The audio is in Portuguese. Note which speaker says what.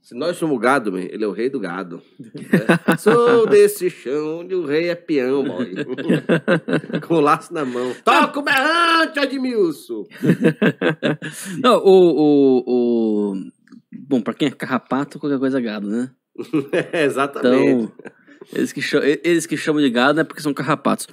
Speaker 1: Se nós somos gado, ele é o rei do gado. Né? Sou desse chão onde o rei é peão, boy. Com o laço na mão. Toca o
Speaker 2: berrante, Edmilson!
Speaker 3: Não, o, o, o... Bom, pra quem é carrapato, qualquer coisa é gado, né? é, exatamente. Então, eles
Speaker 4: que, eles que chamam de gado é porque são carrapatos.